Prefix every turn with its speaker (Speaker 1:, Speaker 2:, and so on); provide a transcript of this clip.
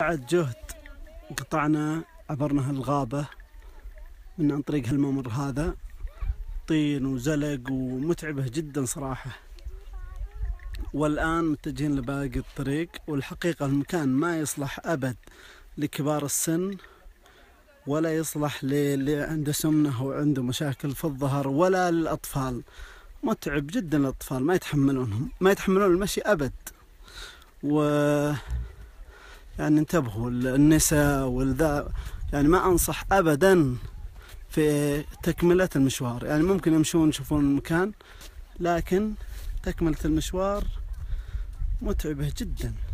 Speaker 1: بعد جهد قطعنا عبرنا هالغابة من عن طريق هالممر هذا طين وزلق ومتعبة جدا صراحة والآن متجهين لباقي الطريق والحقيقة المكان ما يصلح أبد لكبار السن ولا يصلح للي عنده سمنة وعنده مشاكل في الظهر ولا للأطفال متعب جدا الأطفال ما يتحملونهم ما يتحملون المشي أبد و يعني انتبهوا النساء والذا يعني ما أنصح أبدا في تكملة المشوار يعني ممكن يمشون يشوفون المكان لكن تكملة المشوار متعبة جدا